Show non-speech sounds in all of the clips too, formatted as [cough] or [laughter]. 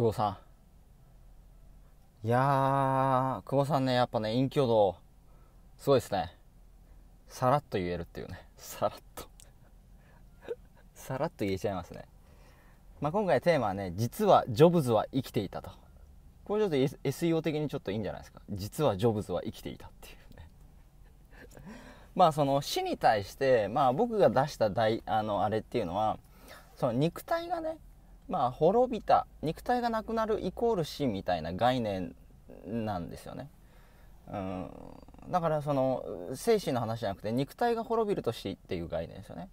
久保さん。いやー、久保さんね、やっぱね、隠居度、すごいですね。さらっと言えるっていうね。さらっと [laughs] さらっと言えちゃいますね。まあ、今回テーマはね、実はジョブズは生きていたと。これちょっと SEO 的にちょっといいんじゃないですか。実はジョブズは生きていたっていうねまあその死に対して、まあ僕が出した題、あの、あれっていうのは、その肉体がね、まあ、滅びた肉体がなくなるイコール死みたいな概念なんですよね。うん、だからその精神の話じゃなくて肉体が滅びると死っていう概念ですよね。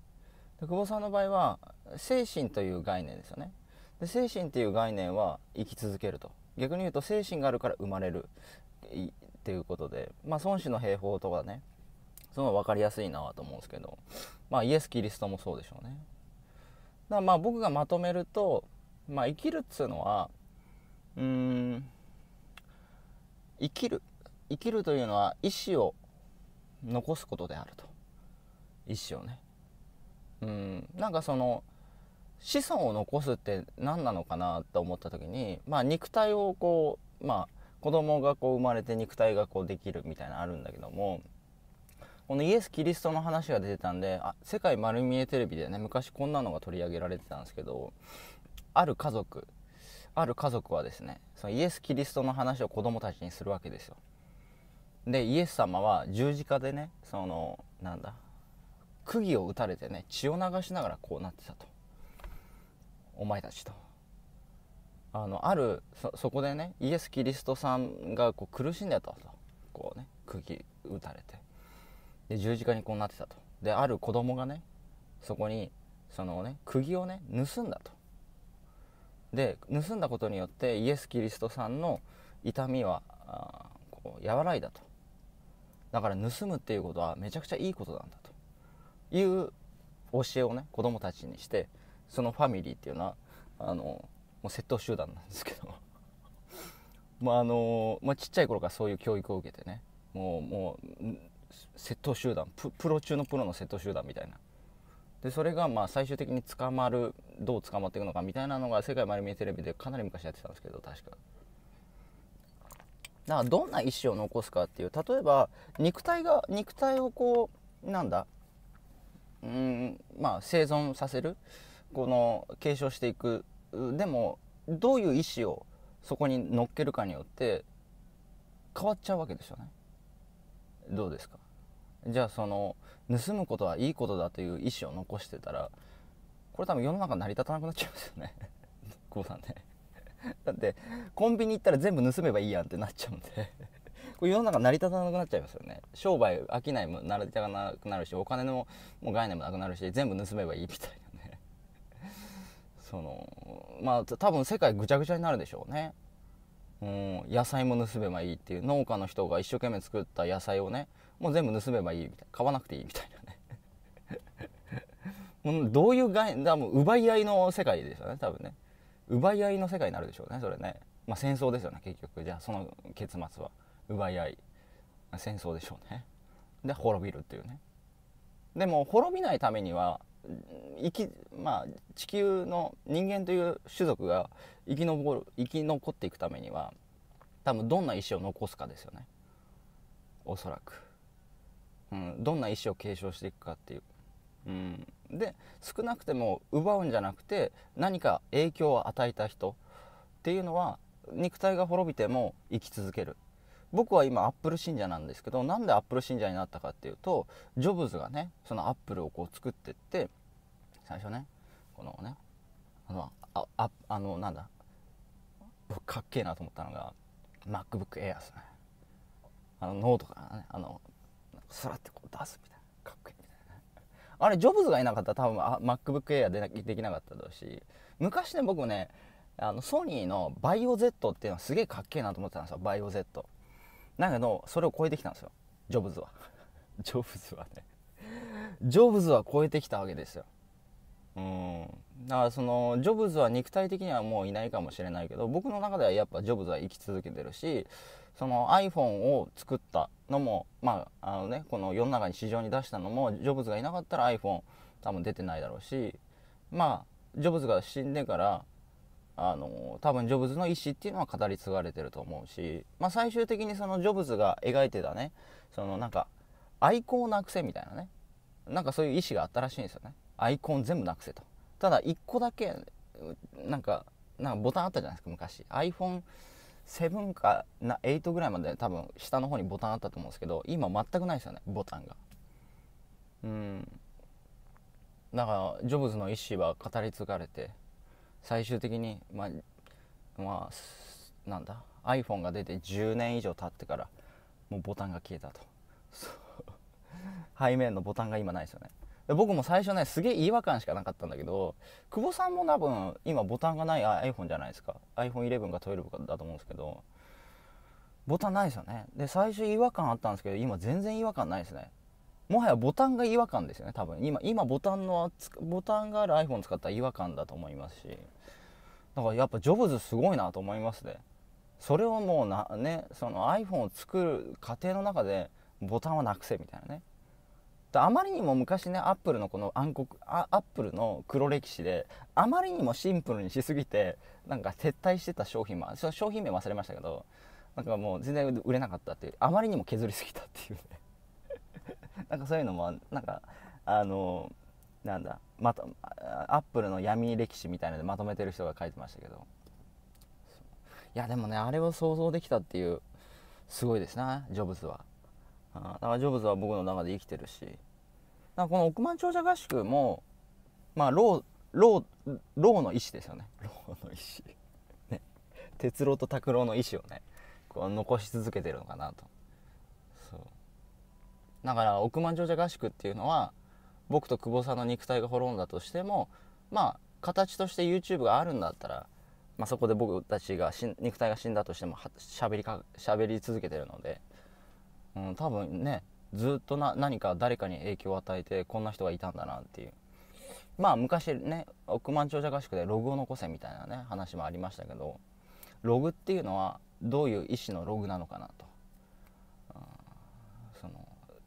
で久保さんの場合は精神という概念ですよね。で精神っていう概念は生き続けると逆に言うと精神があるから生まれるっていうことで、まあ、孫子の兵法とかねそのい分かりやすいなと思うんですけど、まあ、イエス・キリストもそうでしょうね。だまあ僕がまとめるとまあ生きるっつうのはうん生きる生きるというのは意思を残すことであると意思をねうんなんかその子孫を残すって何なのかなと思った時に、まあ、肉体をこうまあ子供がこう生まれて肉体がこうできるみたいなのあるんだけどもこのイエス・キリストの話が出てたんで「あ世界丸見えテレビ」でね昔こんなのが取り上げられてたんですけどある家族ある家族はですねそのイエス・キリストの話を子供たちにするわけですよでイエス様は十字架でねそのなんだ釘を打たれてね血を流しながらこうなってたとお前たちとあのあるそこでねイエス・キリストさんがこう苦しんでたとこうね釘打たれてで十字架にこうなってたとである子供がねそこにそのね釘をね盗んだとで盗んだことによってイエス・キリストさんの痛みはこう和らいだとだから盗むっていうことはめちゃくちゃいいことなんだという教えをね子供たちにしてそのファミリーっていうのはあのもう窃盗集団なんですけど [laughs] まああの、まあ、ちっちゃい頃からそういう教育を受けてねもうもう窃盗集団プロ中のプロの窃盗集団みたいなでそれがまあ最終的に捕まるどう捕まっていくのかみたいなのが「世界まる見えテレビ」でかなり昔やってたんですけど確か。だからどんな意思を残すかっていう例えば肉体が肉体をこうなんだうんまあ生存させるこの継承していくでもどういう意思をそこに乗っけるかによって変わっちゃうわけですよねどうですかじゃあその盗むことはいいことだという意思を残してたらこれ多分世の中成り立たなくなっちゃいますよね久保 [laughs] さんね [laughs] だってコンビニ行ったら全部盗めばいいやんってなっちゃうんで [laughs] これ世の中成り立たなくなっちゃいますよね商売商いも成り立たなくなるしお金のもう概念もなくなるし全部盗めばいいみたいなねそのまあ多分世界ぐちゃぐちゃになるでしょうねうん野菜も盗めばいいっていう農家の人が一生懸命作った野菜をねもう全部盗めばいいみたいな買わなくていいみたいなね [laughs] もうどういう概念だもう奪い合いの世界ですよね多分ね奪い合いの世界になるでしょうねそれねまあ戦争ですよね結局じゃあその結末は奪い合い戦争でしょうねで滅びるっていうねでも滅びないためには生きまあ地球の人間という種族が生き残る生き残っていくためには多分どんな石を残すかですよねおそらくうん、どんな意思を継承していくかっていう。うん、で少なくても奪うんじゃなくて何か影響を与えた人っていうのは肉体が滅びても生き続ける僕は今アップル信者なんですけどなんでアップル信者になったかっていうとジョブズがねそのアップルをこう作ってって最初ねこのねあのあああのなんだかっけえなと思ったのが MacBook Air ですねあのノートからねあのさらってこう出すみたいなかっこいいみたいなあれジョブズがいなかったら多分あ MacBook Air でできなかっただろうし昔ね僕ねあのソニーのバイオ Z っていうのはすげえかっけえなと思ってたんですよバイオ Z だけどそれを超えてきたんですよジョブズは [laughs] ジョブズはねジョブズは超えてきたわけですようんだからそのジョブズは肉体的にはもういないかもしれないけど僕の中ではやっぱジョブズは生き続けてるしその iPhone を作ったのも、まああのね、この世の中に市場に出したのもジョブズがいなかったら iPhone 多分出てないだろうしまあジョブズが死んでからあの多分ジョブズの意思っていうのは語り継がれてると思うし、まあ、最終的にそのジョブズが描いてたねそのなんか愛好なくせみたいなねなんかそういう意思があったらしいんですよねアイコン全部なくせとただ1個だけなんかなんかボタンあったじゃないですか昔 iPhone 7かな8ぐらいまで多分下の方にボタンあったと思うんですけど今全くないですよねボタンがうんだからジョブズの意思は語り継がれて最終的にまあまあなんだ iPhone が出て10年以上経ってからもうボタンが消えたと [laughs] 背面のボタンが今ないですよね僕も最初ねすげえ違和感しかなかったんだけど久保さんも多分今ボタンがない iPhone じゃないですか iPhone11 か12かだと思うんですけどボタンないですよねで最初違和感あったんですけど今全然違和感ないですねもはやボタンが違和感ですよね多分今今ボタンのボタンがある iPhone 使ったら違和感だと思いますしだからやっぱジョブズすごいなと思いますねそれをもうなねその iPhone を作る過程の中でボタンはなくせみたいなねあまりにも昔ねアップルのこの暗黒アップルの黒歴史であまりにもシンプルにしすぎてなんか撤退してた商品も商品名忘れましたけどなんかもう全然売れなかったっていうあまりにも削りすぎたっていうね [laughs] なんかそういうのもなんかあのなんだまたアップルの闇歴史みたいなのでまとめてる人が書いてましたけどいやでもねあれを想像できたっていうすごいですなジョブズは。だからジョブズは僕の中で生きてるしこの億万長者合宿もまあローローローの意思ですよねローの意思 [laughs] ね哲郎と拓郎の意思をねこう残し続けてるのかなとそうだから億万長者合宿っていうのは僕と久保さんの肉体が滅んだとしてもまあ形として YouTube があるんだったら、まあ、そこで僕たちが肉体が死んだとしてもしゃべりかしゃべり続けてるのでうん、多分ねずっとな何か誰かに影響を与えてこんな人がいたんだなっていうまあ昔ね億万長者合宿でログを残せみたいなね話もありましたけどログっていうのはどういう意思のログなのかなと、うん、その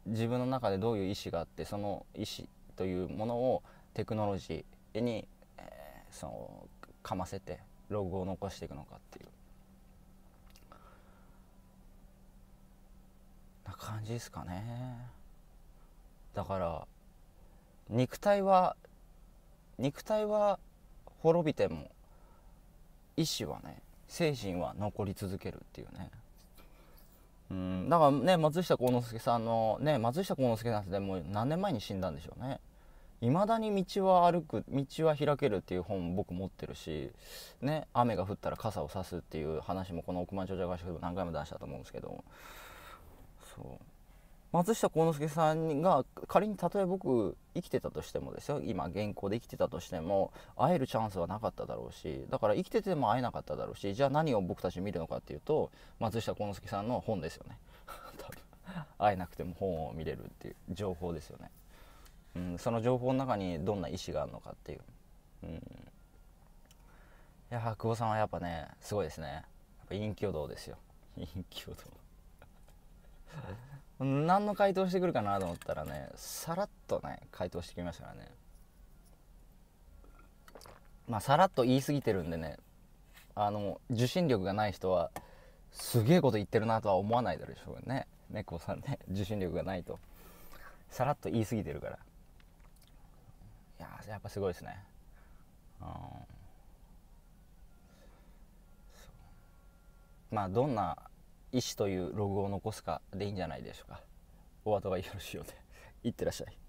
自分の中でどういう意思があってその意思というものをテクノロジーに、えー、そのかませてログを残していくのかっていうな感じですかねだから肉体は肉体は滅びても意志はね精神は残り続けるっていうねうんだからね松下幸之助さんのね松下幸之助さんってもう何年前に死んだんでしょうねいまだに道は歩く道は開けるっていう本僕持ってるしね雨が降ったら傘を差すっていう話もこの億万長者合宿でも何回も出したと思うんですけどそう松下幸之助さんが仮にたとえ僕生きてたとしてもですよ今現行で生きてたとしても会えるチャンスはなかっただろうしだから生きてても会えなかっただろうしじゃあ何を僕たち見るのかっていうと松下幸之助さんの本ですよね [laughs] 会えなくても本を見れるっていう情報ですよね、うん、その情報の中にどんな意思があるのかっていう、うん、いや久保さんはやっぱねすごいですねやっぱをどうですよ陰居道何の回答してくるかなと思ったらねさらっとね回答してきましたからねまあさらっと言い過ぎてるんでねあの受信力がない人はすげえこと言ってるなとは思わないでしょうね猫さんね受信力がないとさらっと言い過ぎてるからいややっぱすごいですねうんまあどんな医師というログを残すかでいいんじゃないでしょうかお後がよろしいようでいってらっしゃい